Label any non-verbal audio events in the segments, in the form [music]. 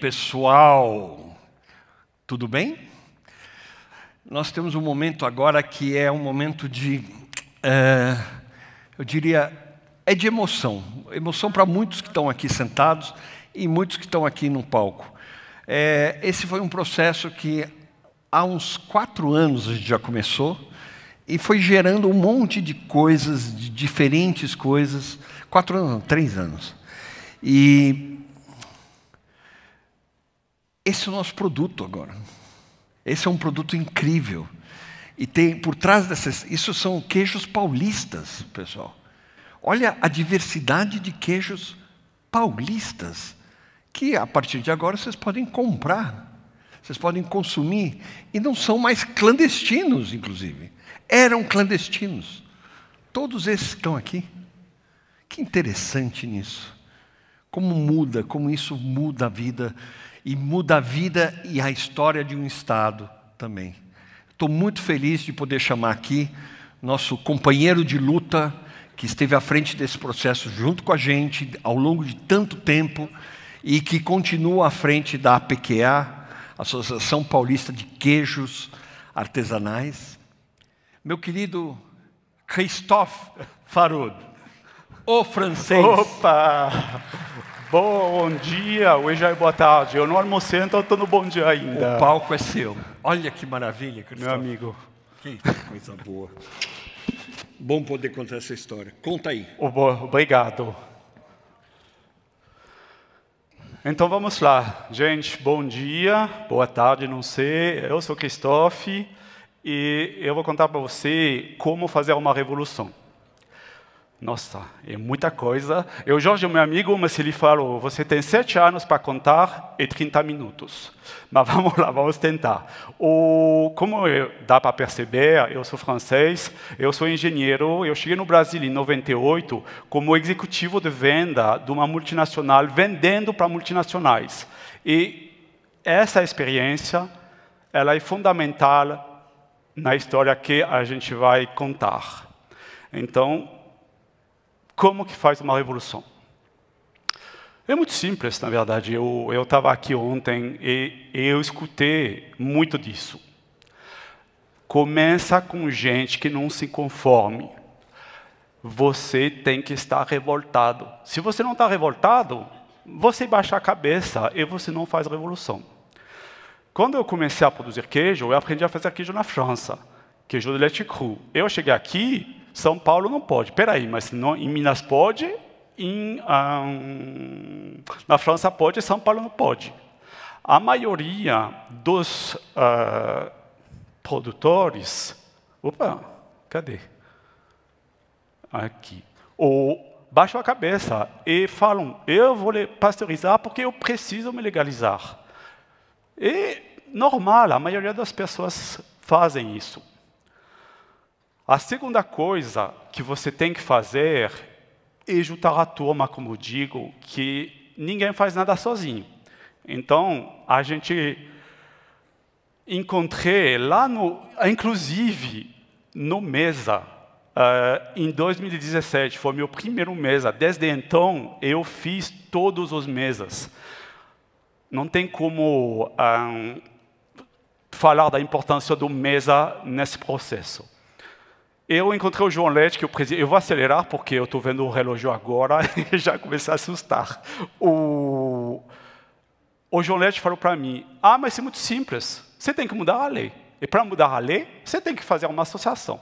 pessoal, tudo bem? Nós temos um momento agora que é um momento de, é, eu diria, é de emoção. Emoção para muitos que estão aqui sentados e muitos que estão aqui no palco. É, esse foi um processo que há uns quatro anos a gente já começou e foi gerando um monte de coisas, de diferentes coisas. Quatro anos, não, três anos. E esse é o nosso produto agora. Esse é um produto incrível. E tem por trás dessas. Isso são queijos paulistas, pessoal. Olha a diversidade de queijos paulistas que a partir de agora vocês podem comprar, vocês podem consumir e não são mais clandestinos, inclusive. Eram clandestinos. Todos esses estão aqui. Que interessante nisso. Como muda, como isso muda a vida e muda a vida e a história de um Estado também. Estou muito feliz de poder chamar aqui nosso companheiro de luta, que esteve à frente desse processo junto com a gente ao longo de tanto tempo e que continua à frente da APQA, Associação Paulista de Queijos Artesanais. Meu querido Christophe Farod, o francês. Opa! Bom dia, hoje é boa tarde. Eu não almocei, então estou no bom dia ainda. O palco é seu. Olha que maravilha, Cristóvão. Meu amigo. Que coisa boa. Bom poder contar essa história. Conta aí. Obrigado. Então vamos lá. Gente, bom dia, boa tarde, não sei. Eu sou Christophe e eu vou contar para você como fazer uma revolução. Nossa, é muita coisa. Eu, Jorge, meu amigo, mas ele falou, você tem sete anos para contar e 30 minutos. [laughs] Mas vamos lá, vamos tentar. O, como dá para perceber, eu sou francês, eu sou engenheiro, eu cheguei no Brasil em 98 como executivo de venda de uma multinacional, vendendo para multinacionais. E essa experiência, ela é fundamental na história que a gente vai contar. Então, como que faz uma revolução. É muito simples, na verdade. Eu estava aqui ontem e, e eu escutei muito disso. Começa com gente que não se conforme. Você tem que estar revoltado. Se você não está revoltado, você baixa a cabeça e você não faz revolução. Quando eu comecei a produzir queijo, eu aprendi a fazer queijo na França, queijo de leite cru. Eu cheguei aqui, são Paulo não pode. aí, mas não, em Minas pode, em, ah, hum, na França pode, São Paulo não pode. A maioria dos ah, produtores. Opa, cadê? Aqui. Ou baixam a cabeça e falam: eu vou pasteurizar porque eu preciso me legalizar. E normal, a maioria das pessoas fazem isso. A segunda coisa que você tem que fazer é juntar a turma, como digo, que ninguém faz nada sozinho. Então, a gente encontrei lá no, inclusive, no Mesa, Uh, em 2017, foi meu primeiro mesa. Desde então, eu fiz todos os mesas. Não tem como um, ah, falar da importância do mesa nesse processo. Eu encontrei o João Lete, que eu, eu vou acelerar, porque eu estou vendo o relógio agora [laughs] e já comecei a assustar. O, o João Lete falou para mim, ah, mas é muito simples, você tem que mudar a lei. E para mudar a lei, você tem que fazer uma associação.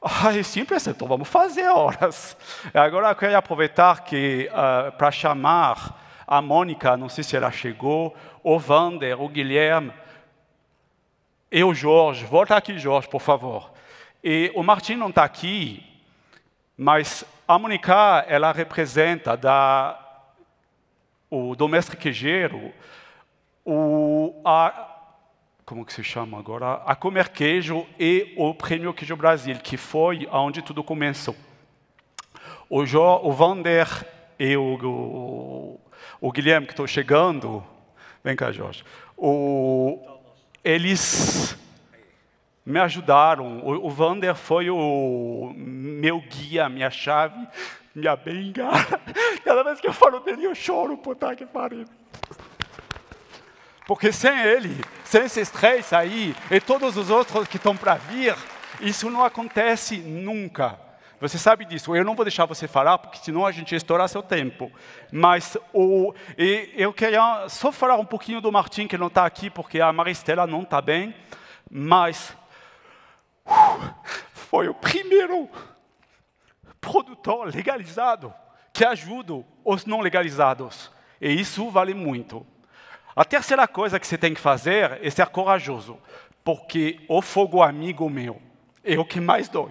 Ah, é simples, então vamos fazer horas. [laughs] Agora eu quero aproveitar que uh, ah, para chamar a Mônica, não sei se ela chegou, o Vander, o Guilherme, e o Jorge. Volta aqui, Jorge, por favor. E o Martin não está aqui, mas a Monica, ela representa da, o domestre Queijo, o, a, como que se chama agora? A Comer Queijo e o Prêmio Queijo Brasil, que foi onde tudo começou. O, jo, o Vander e o, o, o Guilherme, que estão chegando, vem cá, Jorge, o, eles me ajudaram. O, o Vander foi o meu guia, minha chave, minha benga. [laughs] Cada vez que eu falo dele, eu choro, puta que pariu. Porque sem ele, sem esses três aí, e todos os outros que estão para vir, isso não acontece nunca. Você sabe disso. Eu não vou deixar você falar, porque senão a gente ia estourar seu tempo. Mas o, eu queria só falar um pouquinho do Martin, que não está aqui, porque a Maristela não está bem. Mas foi o primeiro produtor legalizado que ajuda os não legalizados. E isso vale muito. A terceira coisa que você tem que fazer é ser corajoso, porque o fogo amigo meu é o que mais dói.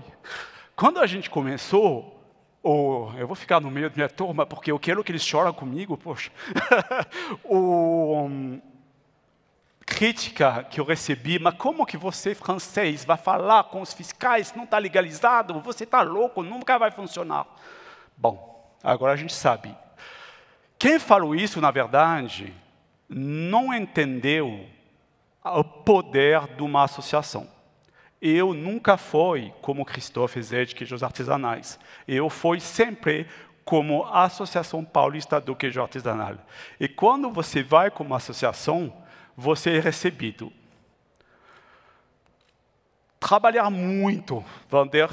Quando a gente começou, o, eu vou ficar no meio da minha turma, porque eu quero que eles choram comigo, poxa. [laughs] o, crítica que eu recebi, mas como que você, francês, vai falar com os fiscais, não está legalizado, você está louco, nunca vai funcionar. Bom, agora a gente sabe. Quem falou isso, na verdade, não entendeu o poder de uma associação. Eu nunca fui como Christophe Zed, queijos é artesanais. Eu fui sempre como a Associação Paulista do Queijo Artesanal. E quando você vai como associação, você é recebido. Trabalhar muito, Vander,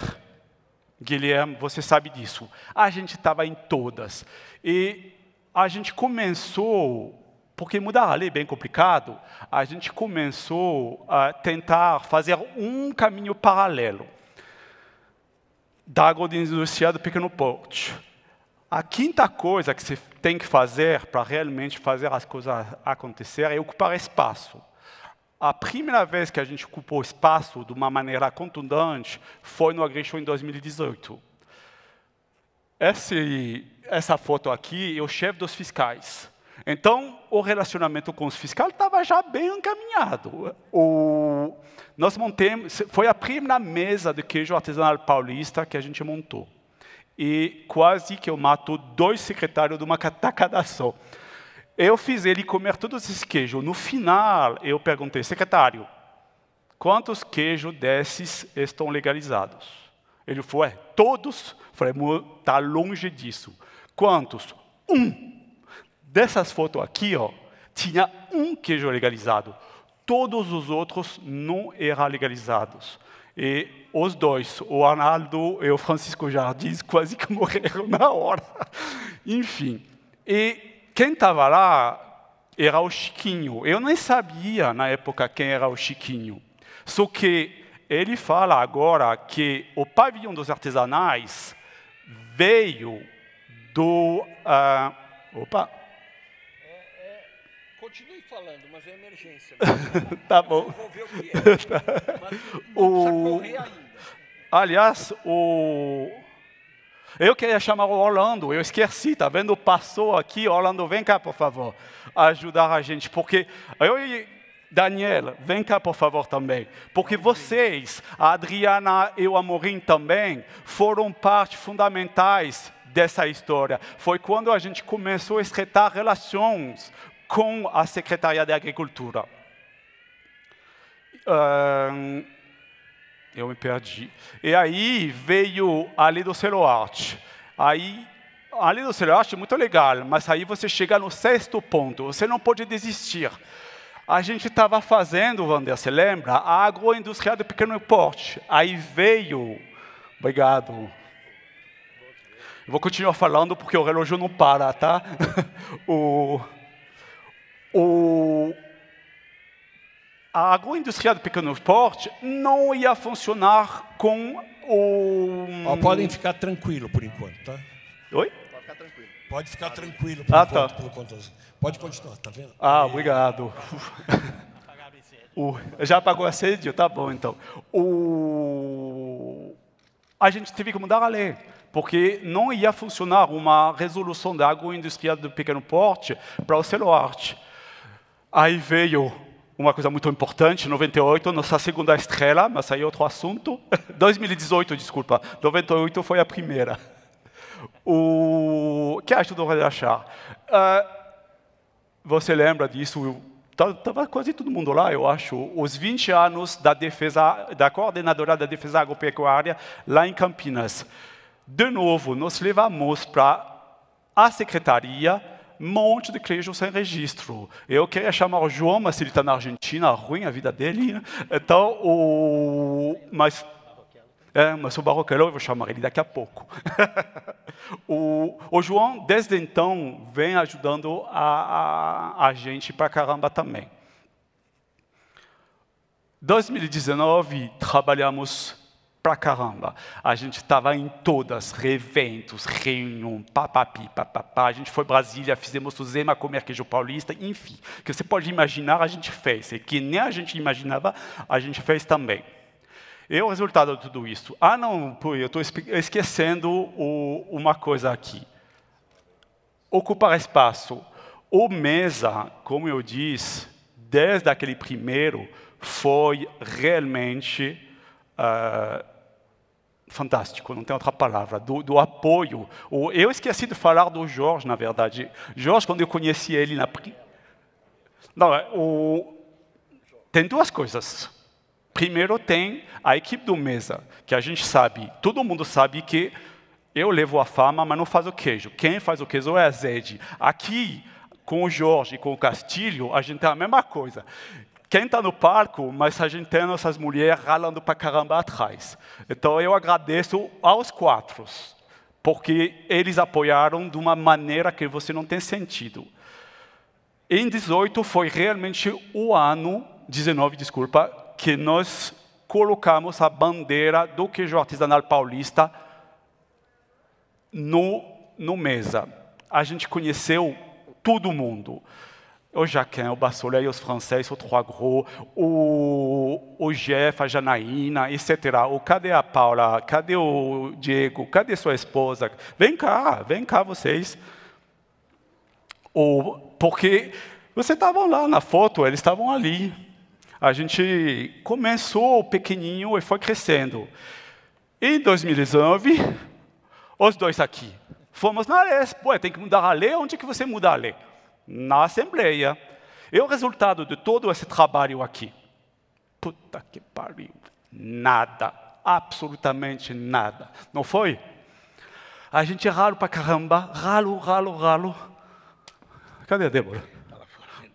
Guilherme, você sabe disso. A gente estava em todas. E a gente começou, porque mudar a lei é bem complicado, a gente começou a tentar fazer um caminho paralelo da Industrial do pequeno porte a quinta coisa que se tem que fazer para realmente fazer as coisas acontecer é ocupar espaço. A primeira vez que a gente ocupou espaço de uma maneira contundente foi no AgriShow em 2018. Esse, essa foto aqui é o chefe dos fiscais. Então, o relacionamento com os fiscais estava já bem encaminhado. O, nós montamos, foi a primeira mesa de queijo artesanal paulista que a gente montou e quase que eu mato dois secretários de uma catacadação. só. Eu fiz ele comer todos esses queijos. No final, eu perguntei, secretário, quantos queijos desses estão legalizados? Ele falou, é, todos. Falei, está longe disso. Quantos? Um. Dessas fotos aqui, ó, tinha um queijo legalizado. Todos os outros não eram legalizados. E os dois, o Arnaldo e o Francisco Jardim, [laughs] quase que morreram na hora. [laughs] Enfim. E quem estava lá era o Chiquinho. Eu nem sabia na época quem era o Chiquinho. Só que ele fala agora que o pavilhão dos artesanais veio do. Uh, opa! continue falando, mas é emergência. [laughs] tá bom. Eu vou ver o que é. [laughs] Tá. Mas o... ainda. Aliás, o... Eu queria chamar o Orlando, eu esqueci, tá vendo? Passou aqui, Orlando, vem cá, por favor, ajudar a gente, porque eu e Daniel, vem cá, por favor, também, porque vocês, a Adriana e o Amorim também, foram parte fundamentais dessa história. Foi quando a gente começou a estreitar relações com a Secretaria de Agricultura. eu me perdi. E aí veio a lei do celuarte. Aí, a lei do celuarte é muito legal, mas aí você chega no sexto ponto. Você não pode desistir. A gente estava fazendo, Wander, você lembra? A agroindustrial de pequeno porte. Aí veio... Obrigado. Eu vou continuar falando porque o relógio não para, tá? [laughs] o o, a agroindústria de pequeno porte não ia funcionar com o... Oh, podem ficar tranquilo por enquanto, tá? Oi? Pode ficar tranquilo. Pode ficar tá tranquilo ah, por ah, enquanto. Tá. Pode continuar, tá vendo? Ah, obrigado. [laughs] o, já apagou a sede? Tá bom, então. O, a gente teve que mudar a lei porque não ia funcionar uma resolução da agroindustrial de pequeno porte para o celular. Aí veio uma coisa muito importante, 98, nossa segunda estrela, mas aí é outro assunto. 2018, [laughs] desculpa. 98 foi a primeira. O que acha a achar? Uh, você lembra disso? Estava tá, quase todo mundo lá, eu acho. Os 20 anos da, defesa, da coordenadora da defesa agropecuária lá em Campinas. De novo, nós levamos para a secretaria monte de igreja sem registro. Eu queria chamar o João, mas ele está na Argentina, ruim a vida dele. Então, o... mas é, mas o Barroquello, eu vou chamar ele daqui a pouco. [laughs] o, o, João, desde então, vem ajudando a, a, a gente para caramba também. 2019, trabalhamos pra caramba. A gente estava em todas, reventos reunião, papapi, papapá. A gente foi Brasília, fizemos o Zema comer queijo paulista, enfim. que você pode imaginar, a gente fez. E que nem a gente imaginava, a gente fez também. E o resultado de tudo isso? Ah, não, eu estou esquecendo o, uma coisa aqui. Ocupar espaço. O Mesa, como eu disse, desde aquele primeiro, foi realmente... Uh, fantástico, não tem outra palavra, do, do apoio. Eu esqueci de falar do Jorge, na verdade. Jorge, quando eu conheci ele na... Não, é, o... Tem duas coisas. Primeiro tem a equipe do Mesa, que a gente sabe, todo mundo sabe que eu levo a fama, mas não faz o queijo. Quem faz o queijo é a Zed. Aqui, com o Jorge e com o Castilho, a gente tem a mesma coisa quem está no parco, mas a gente tem nossas mulheres ralando para caramba atrás. Então eu agradeço aos quatro, porque eles apoiaram de uma maneira que você não tem sentido. Em 18 foi realmente o ano, 19, desculpa, que nós colocamos a bandeira do queijo artesanal paulista no, no mesa. A gente conheceu todo mundo. O Jaquin, o bas os franceses, o Trois Gros, au, au Jeff, a Janaína, etc. O, cadê a Paula? Cadê o Diego? Cadê sua esposa? Vem cá, vem cá vocês. Ou, porque vocês estavam lá na foto, eles estavam ali. A gente começou pequenininho e foi crescendo. Em 2019, os dois aqui. Fomos na Lesp. tem que mudar a lei? Onde é que você muda a lei? na Assembleia. E o resultado de todo esse trabalho aqui. Puta que pariu. Nada. Absolutamente nada. Não foi? A gente ralo pra caramba. Ralo, ralo, ralo. Cadê a Débora?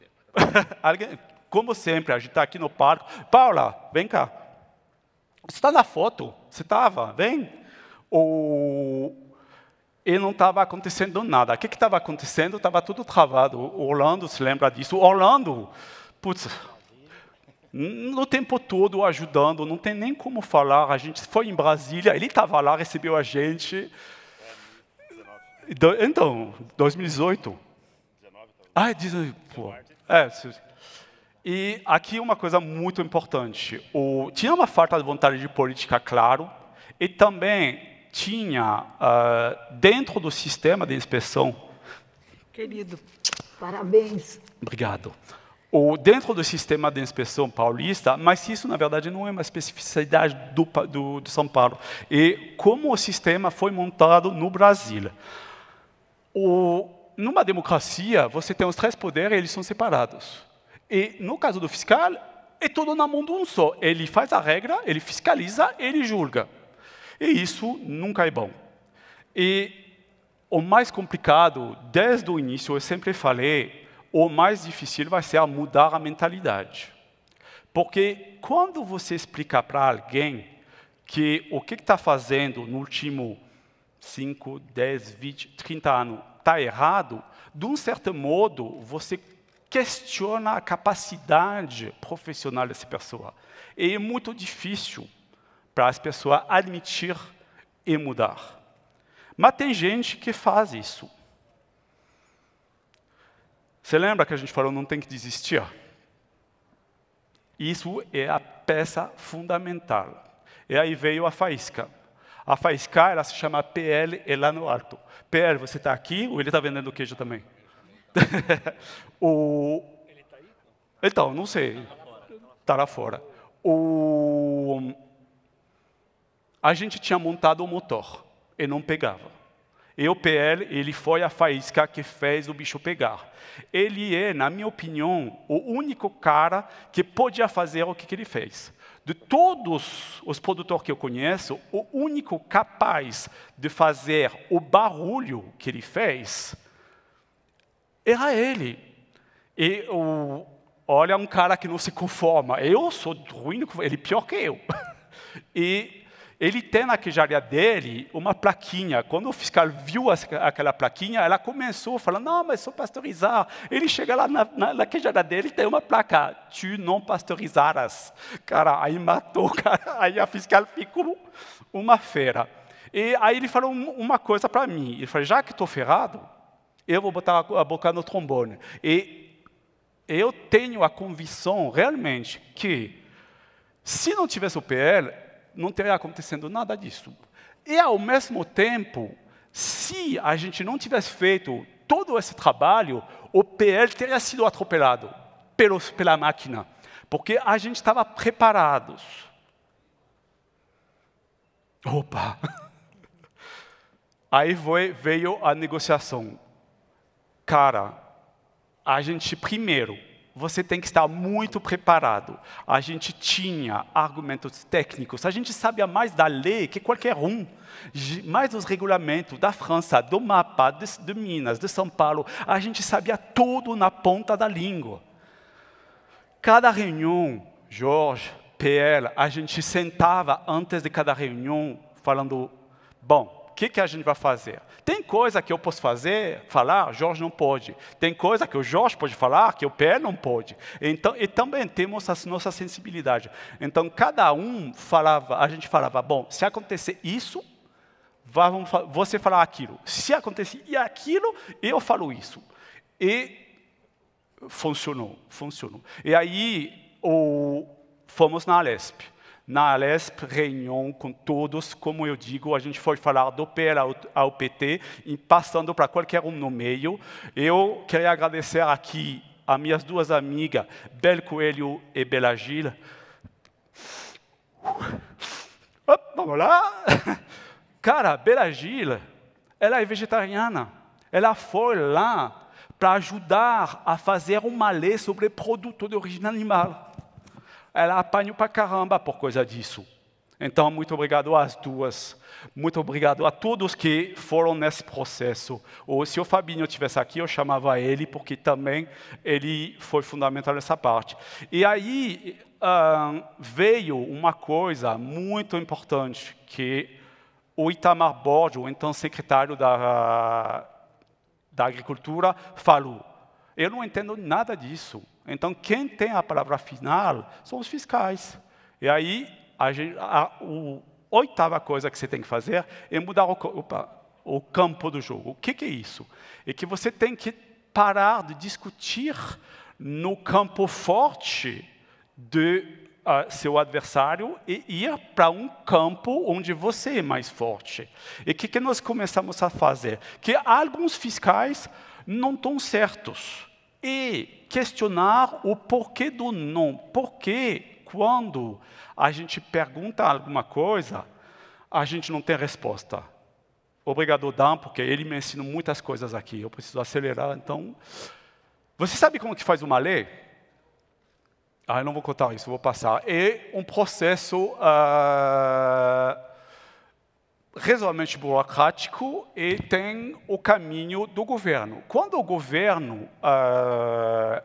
[laughs] Alguém, como sempre, a gente está aqui no parque. Paula, vem cá. Você está na foto? Você estava? Vem. O, e não estava acontecendo nada. O que estava acontecendo? Estava tudo travado. O Orlando se lembra disso. O Orlando, putz, no tempo todo ajudando, não tem nem como falar. A gente foi em Brasília, ele estava lá, recebeu a gente. Então, 2018. 19, ah, 19. É, é e aqui uma coisa muito importante. O, tinha uma falta de vontade de política, claro, e também tinha uh, dentro do sistema de inspeção. Querido, parabéns. Obrigado. O, dentro do sistema de inspeção paulista, mas isso, na verdade, não é uma especificidade do, do, do São Paulo, e como o sistema foi montado no Brasil. O, numa democracia, você tem os três poderes e eles são separados. E, no caso do fiscal, é tudo na mão de um só. Ele faz a regra, ele fiscaliza, ele julga. E isso nunca é bom. E o mais complicado, desde o início, eu sempre falei, o mais difícil vai ser mudar a mentalidade. Porque quando você explica para alguém que o que está fazendo no último 5, 10, 20, 30 anos está errado, de um certo modo, você questiona a capacidade profissional dessa pessoa. E é muito difícil para as pessoas admitir e mudar. Mas tem gente que faz isso. Você lembra que a gente falou não tem que desistir? Isso é a peça fundamental. E aí veio a faísca. A faísca, ela se chama PL, e lá no alto. PL, você está aqui ou ele está vendendo queijo também? [laughs] o... Ele está aí? Então, não sei. Está lá fora. Tá lá fora. O... A gente tinha montado o motor e não pegava. E o PL, ele foi a faísca que fez o bicho pegar. Ele é, na minha opinião, o único cara que podia fazer o que, que ele fez. De todos os produtores que eu conheço, o único capaz de fazer o barulho que ele fez era ele. E o, olha, um cara que não se conforma. Eu sou ruim, ele é pior que eu. [laughs] E ele tem na queijaria dele uma plaquinha. Quando o fiscal viu aquela plaquinha, ela começou falando, não, mas sou pasteurizar. Ele chega lá na, na, na queijaria dele tem uma placa, tu não pasteurizaras. Cara, aí matou, cara. [laughs] Aí a fiscal ficou uma fera. E aí ele falou uma coisa para mim. Ele falou, já que estou ferrado, eu vou botar a boca no trombone. E eu tenho a convicção, realmente, que se não tivesse o PL, não teria acontecendo nada disso. E ao mesmo tempo, se a gente não tivesse feito todo esse trabalho, o PL teria sido atropelado pela máquina, porque a gente estava preparados. Opa! [laughs] Aí veio a negociação. Cara, a gente primeiro você tem que estar muito preparado. A gente tinha argumentos técnicos, a gente sabia mais da lei que qualquer um, mais dos regulamentos da França, do mapa, de, de Minas, de São Paulo, a gente sabia tudo na ponta da língua. Cada reunião, Jorge, PL, a gente sentava antes de cada reunião falando, bom, que, que a gente vai fazer? Tem coisa que eu posso fazer, falar, ah, Jorge não pode. Tem coisa que o Jorge pode falar, ah, que o Pé não pode. Então, e também temos a nossa sensibilidade. Então, cada um falava, a gente falava, bom, se acontecer isso, vamos, você falar aquilo. Se acontecer aquilo, eu falo isso. E funcionou, funcionou. E aí, o, fomos na Alesp na Alesp, reunião com todos, como eu digo, a gente foi falar do PL ao, ao PT, e passando para qualquer um no meio. Eu queria agradecer aqui a minhas duas amigas, Bel Coelho e Bela Gil. Op, vamos lá. Cara, Bela Gil, ela é vegetariana. Ela foi lá para ajudar a fazer uma lei sobre produto de origem animal ela apanha para caramba por causa disso. Então, muito obrigado às duas. Muito obrigado a todos que foram nesse processo. Ou se o Fabinho estivesse aqui, eu chamava ele, porque também ele foi fundamental nessa parte. E aí veio uma coisa muito importante, que o Itamar Borges, o então secretário da, da Agricultura, falou. Eu não entendo nada disso. Então, quem tem a palavra final são os fiscais. E aí, a, a, a oitava coisa que você tem que fazer é mudar o, opa, o campo do jogo. O que, que é isso? É que você tem que parar de discutir no campo forte de uh, seu adversário e ir para um campo onde você é mais forte. E o que, que nós começamos a fazer? Que alguns fiscais não estão certos. E questionar o porquê do não. Porquê, quando a gente pergunta alguma coisa, a gente não tem resposta. Obrigado, Dan, porque ele me ensinou muitas coisas aqui. Eu preciso acelerar, então. Você sabe como que faz uma lei? Ah, eu não vou contar isso, vou passar. É um processo uh, razoavelmente burocrático e tem o caminho do governo. Quando o governo uh,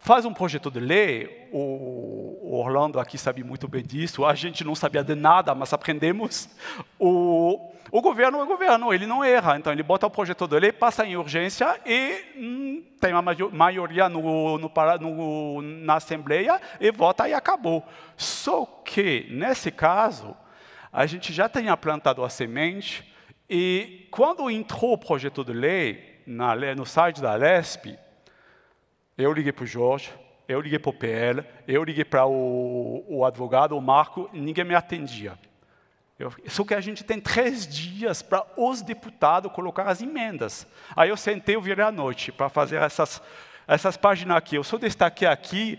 faz um projeto de lei, o Orlando aqui sabe muito bem disso, a gente não sabia de nada, mas aprendemos. O, o governo é governo, ele não erra, então ele bota o projeto de lei, passa em urgência e hum, tem uma maioria no, no, no, na Assembleia e vota e acabou. Só que, nesse caso, a gente já tinha plantado a semente e quando entrou o projeto de lei na, no site da LESP, eu liguei para o Jorge, eu liguei para o PL, eu liguei para o, o, advogado, o Marco, ninguém me atendia. Eu, só que a gente tem três dias para os deputados colocar as emendas. Aí eu sentei, eu virei à noite para fazer essas, essas páginas aqui. Eu só destaquei aqui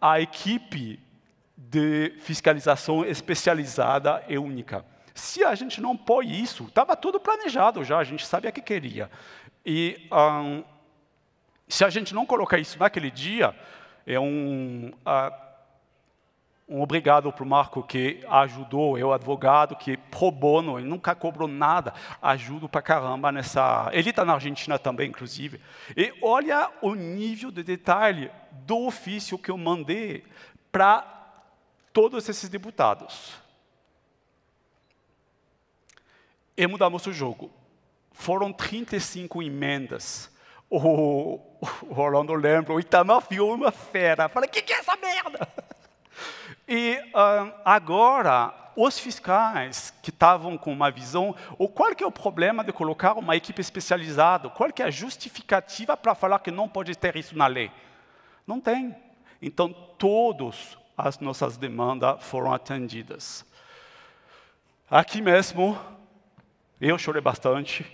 a equipe de fiscalização especializada e única. Se a gente não põe isso, estava tudo planejado já, a gente sabia que queria. E um, se a gente não colocar isso naquele dia, é um, uh, um obrigado para o Marco que ajudou, eu é advogado que pro bono, ele nunca cobrou nada, ajuda para caramba nessa. Ele está na Argentina também, inclusive. E olha o nível de detalhe do ofício que eu mandei para todos esses deputados. E mudamos o jogo. Foram 35 emendas o, o Orlando lembra, o Itamar viu uma fera. Fala, o que, que é essa merda? E agora, os fiscais que estavam com uma visão, ou qual que é o problema de colocar uma equipe especializada? Qual que é a justificativa para falar que não pode ter isso na lei? Não tem. Então, todas as nossas demandas foram atendidas. Aqui mesmo, eu chorei bastante,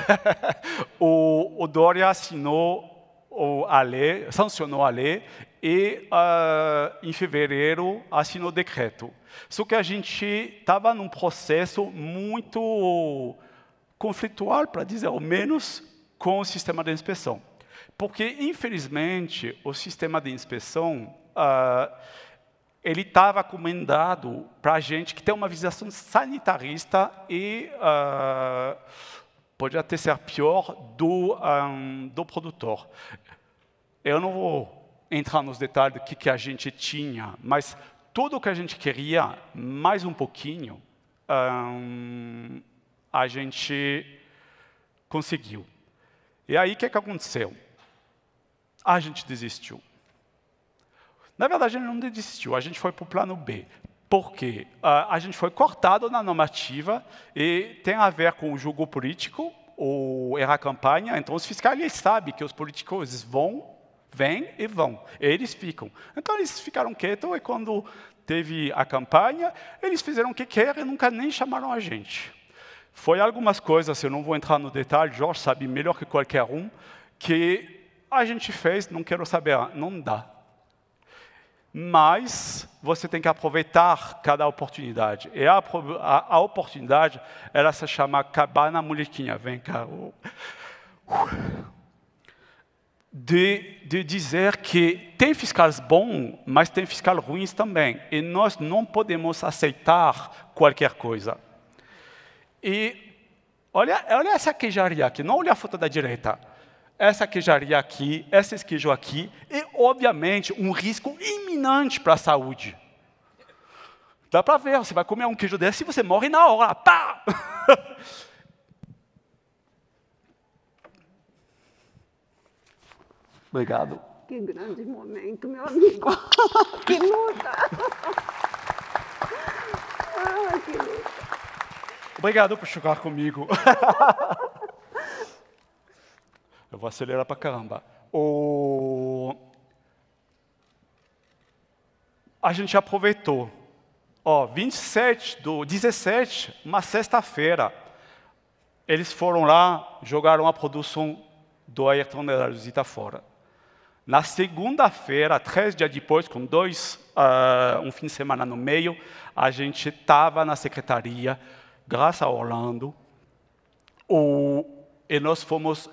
[laughs] o, o Dória assinou a lei, sancionou a lei e uh, em fevereiro assinou o decreto. Só que a gente estava num processo muito conflitual, para dizer ao menos, com o sistema de inspeção. Porque, infelizmente, o sistema de inspeção uh, ele estava comendado para a gente que tem uma visão sanitarista e uh, pode até ser pior do, um, do produtor. Eu não vou entrar nos detalhes do que, que a gente tinha, mas tudo o que a gente queria, mais um pouquinho, um, a gente conseguiu. E aí, o que, que aconteceu? A gente desistiu. Na verdade, a gente não desistiu, a gente foi para o plano B porque uh, ah, a gente foi cortado na normativa e tem a ver com o jogo político, ou era a campanha, então os fiscais sabem que os políticos vão, vêm e vão, e eles ficam. Então eles ficaram quietos e quando teve a campanha, eles fizeram o que querem e nunca nem chamaram a gente. Foi algumas coisas, eu não vou entrar no detalhe, Jorge sabe melhor que qualquer um, que a gente fez, não quero saber, não dá, mas você tem que aproveitar cada oportunidade. E a, a, a oportunidade, ela se chama cabana molequinha, vem cá. De, de dizer que tem fiscais bons, mas tem fiscais ruins também. E nós não podemos aceitar qualquer coisa. E olha, olha essa queijaria aqui, não olha a foto da direita essa queijaria aqui, esse queijo aqui, e obviamente um risco iminente para a saúde. Dá para ver, você vai comer um queijo desse e você morre na hora. Pá! [laughs] Obrigado. Que grande momento, meu amigo. [laughs] que luta. [laughs] ah, que luta. Obrigado por jogar comigo. Eu vou acelerar para caramba. O... A gente aproveitou. Ó, 27 do 17, uma sexta-feira, eles foram lá, jogaram a produção do Ayrton Heraldita fora. Na segunda-feira, três dias depois, com dois, uh, um fim de semana no meio, a gente estava na secretaria, graças a Orlando, o, e nós fomos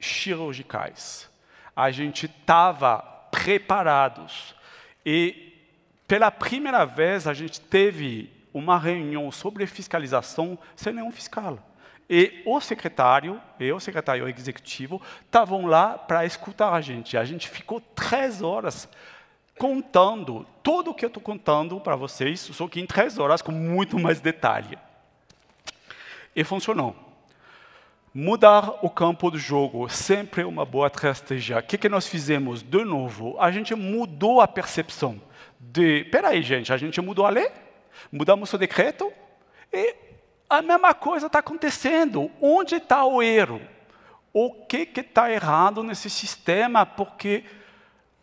cirurgicais, A gente estava preparados e pela primeira vez a gente teve uma reunião sobre fiscalização sem nenhum fiscal. E o secretário e o secretário executivo estavam lá para escutar a gente. A gente ficou três horas contando tudo o que eu estou contando para vocês, só que em três horas com muito mais detalhe. E funcionou. Mudar o campo do jogo sempre é uma boa estratégia. O que, que nós fizemos de novo? A gente mudou a percepção de, peraí gente, a gente mudou a lei, mudamos o decreto e a mesma coisa está acontecendo. Onde está o erro? O que está errado nesse sistema? Porque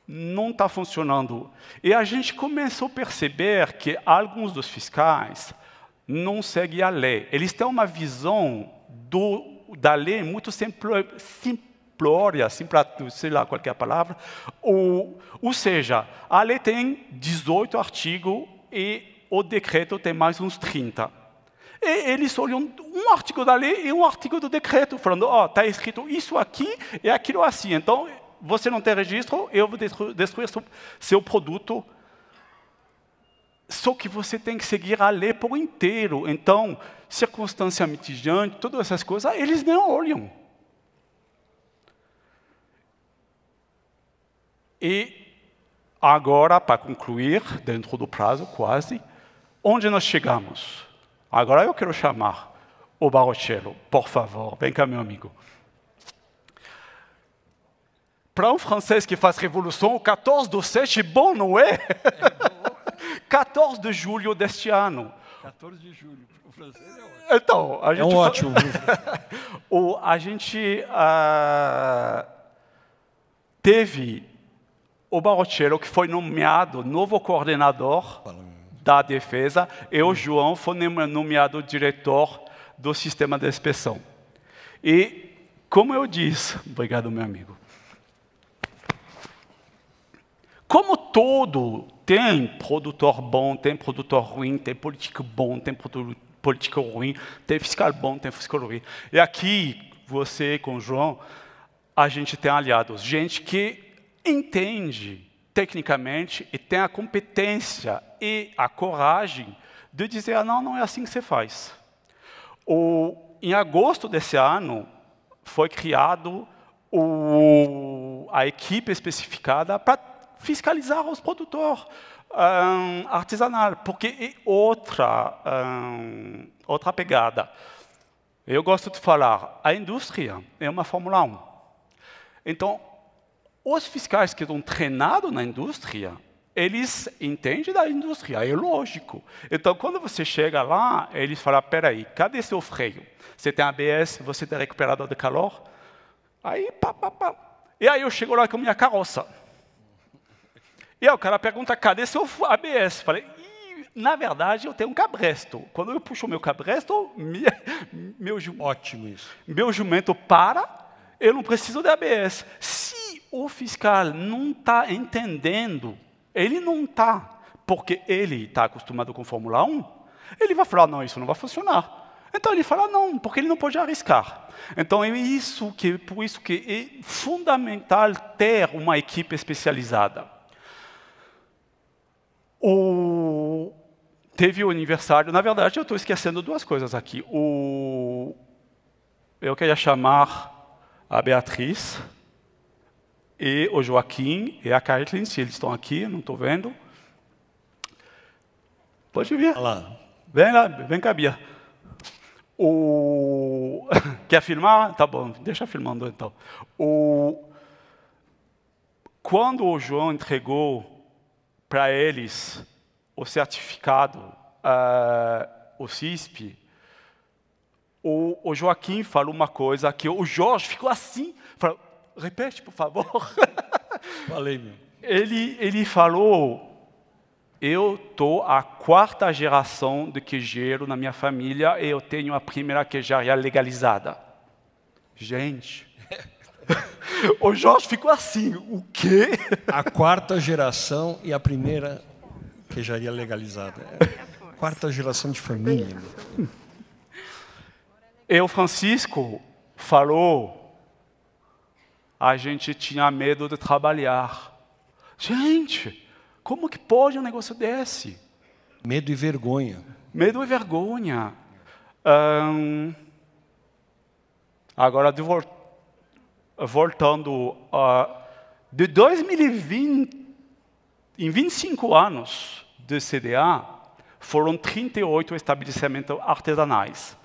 não está funcionando. E a gente começou a perceber que alguns dos fiscais não seguem a lei. Eles têm uma visão do da lei muito simplória, simplória, sei lá, qualquer é palavra. Ou, ou seja, a lei tem 18 artigos e o decreto tem mais uns 30. E eles olham um artigo da lei e um artigo do decreto, falando, ó, oh, está escrito isso aqui e aquilo assim. Então, você não tem registro, eu vou destruir seu produto só que você tem que seguir a lei por inteiro. Então, circunstância mitigante, todas essas coisas, eles não olham. E agora, para concluir, dentro do prazo quase, onde nós chegamos? Agora eu quero chamar o Barrochelo, por favor, vem cá, meu amigo. Para um francês que faz revolução, o 14 do 7 é bom, não é? é bom. 14 de julho deste ano. 14 de julho, o francês é ótimo. Então, a é gente... É um ótimo. [laughs] o, a gente uh, teve o Barochero, que foi nomeado novo coordenador da defesa, e o João foi nomeado diretor do sistema de inspeção. E, como eu disse, obrigado, meu amigo, como todo tem produtor bom, tem produtor ruim, tem político bom, tem político ruim, tem fiscal bom, tem fiscal ruim. E aqui, você com o João, a gente tem aliados, gente que entende tecnicamente e tem a competência e a coragem de dizer: ah, não, não é assim que você faz. Ou, em agosto desse ano, foi criado o, a equipe especificada para fiscalizar os produtores um, artesanais, porque é outra, um, outra pegada. Eu gosto de falar, a indústria é uma Fórmula 1. Então, os fiscais que estão treinados na indústria, eles entendem da indústria, é lógico. Então, quando você chega lá, eles falam, peraí, cadê seu freio? Você tem ABS, você tem recuperador de calor? Aí, pá, pá, pá. E aí eu chego lá com minha carroça. E aí o cara pergunta, cadê seu ABS? Falei, na verdade, eu tenho um cabresto. Quando eu puxo meu cabresto, minha, meu, Ótimo isso. meu jumento para, eu não preciso de ABS. Se o fiscal não está entendendo, ele não está, porque ele está acostumado com Fórmula 1, ele vai falar, não, isso não vai funcionar. Então ele fala não, porque ele não pode arriscar. Então é isso que, por isso que é fundamental ter uma equipe especializada. O... Teve o aniversário. Na verdade, eu estou esquecendo duas coisas aqui. O... Eu queria chamar a Beatriz e o Joaquim e a Caitlin, se eles estão aqui, não estou vendo. Pode vir. Olá. Vem lá, vem cá, Bia. O... [laughs] Quer filmar? Tá bom, deixa filmando então. O... Quando o João entregou para eles o certificado, uh, o CISP, o, o, Joaquim falou uma coisa que o Jorge ficou assim, falou, repete, por favor. [laughs] Falei, meu. Ele, ele falou, eu estou a quarta geração de queijeiro na minha família e eu tenho a primeira queijaria legalizada. Gente, [laughs] [laughs] o Jorge ficou assim, o quê? A quarta geração e a primeira queijaria legalizada. Né? Quarta geração de família. E o Francisco falou, a gente tinha medo de trabalhar. Gente, como que pode um negócio desse? Medo e vergonha. Medo e vergonha. agora, de voltando a de 2020 em 25 anos de CDA foram 38 estabelecimentos artesanais.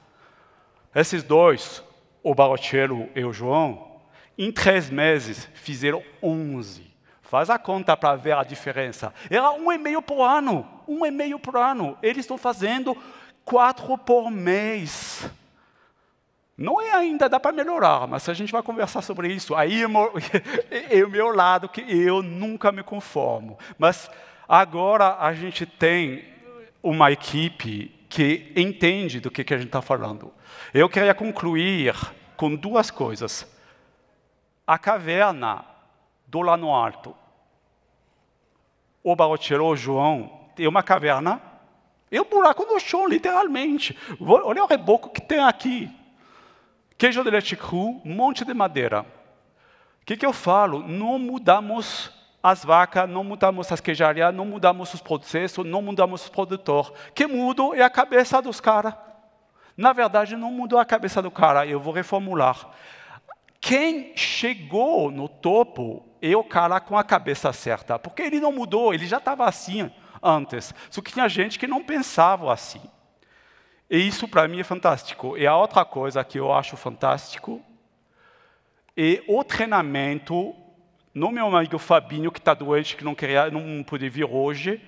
Esses dois, o Barochello e o João, em três meses fizeram 11. Faz a conta para ver a diferença. Era um e meio por ano, um e meio por ano. Eles estão fazendo quatro por mês. Não é ainda, dá para melhorar, mas a gente vai conversar sobre isso. Aí é [laughs] o meu lado que eu nunca me conformo. Mas agora a gente tem uma equipe que entende do que, que a gente está falando. Eu queria concluir com duas coisas. A caverna do lá no alto. O o João tem uma caverna, é um buraco no chão, literalmente. Olha o reboco que tem aqui. Queijo de leite cru, um monte de madeira. O que, que eu falo? Não mudamos as vacas, não mudamos as queijarias, não mudamos os processos, não mudamos os produtores. O que muda é a cabeça dos caras. Na verdade, não mudou a cabeça do cara, eu vou reformular. Quem chegou no topo é o cara com a cabeça certa, porque ele não mudou, ele já estava assim antes. Só que tinha gente que não pensava assim. E isso para mim é fantástico. E a outra coisa que eu acho fantástico é o treinamento no meu amigo Fabinho, que está doente, que não, queria, não pôde vir hoje.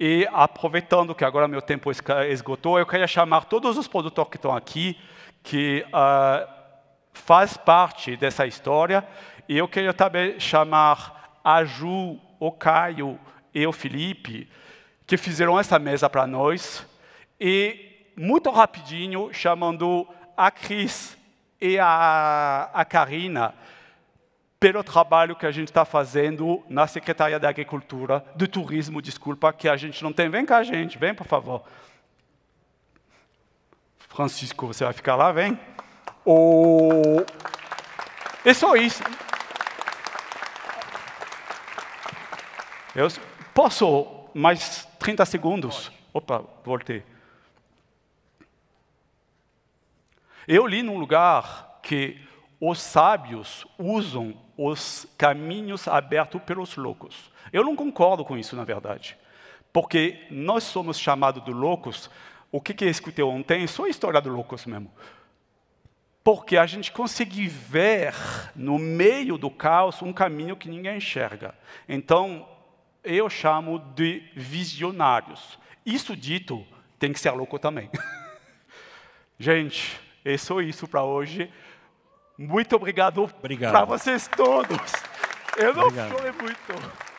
E aproveitando que agora meu tempo esgotou, eu queria chamar todos os produtores que estão aqui, que uh, faz parte dessa história. E eu queria também chamar a Ju, o Caio e o Felipe, que fizeram essa mesa para nós. E muito rapidinho, chamando a Cris e a, a Karina pelo trabalho que a gente está fazendo na Secretaria da Agricultura, do Turismo, desculpa, que a gente não tem. Vem cá, gente, vem, por favor. Francisco, você vai ficar lá, vem. O... É só isso. Eu posso mais 30 segundos? Opa, voltei. Eu li num lugar que os sábios usam os caminhos abertos pelos loucos. Eu não concordo com isso, na verdade. Porque nós somos chamados de loucos. O que, que eu escutei ontem só a história do loucos mesmo. Porque a gente consegue ver no meio do caos um caminho que ninguém enxerga. Então, eu chamo de visionários. Isso dito, tem que ser louco também. [laughs] gente, é só isso para hoje. Muito obrigado, obrigado. para vocês todos. Eu não obrigado. muito.